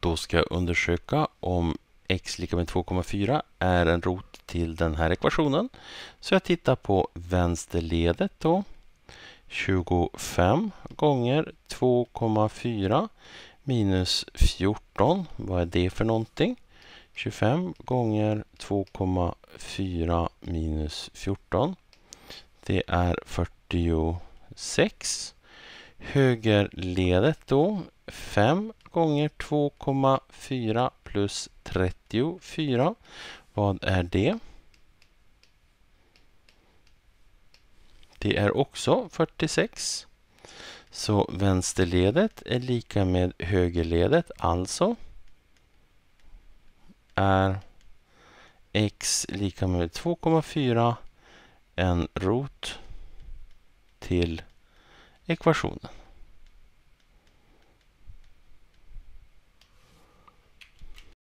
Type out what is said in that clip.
då ska jag undersöka om x lika med 2,4 är en rot till den här ekvationen. Så jag tittar på vänsterledet då. 25 gånger 2,4 minus 14. Vad är det för någonting? 25 gånger 2,4 minus 14. Det är 46. Högerledet då 5 gånger 2,4 plus 34. Vad är det? Det är också 46. Så vänsterledet är lika med högerledet, alltså är x lika med 2,4 en rot till ekvationen.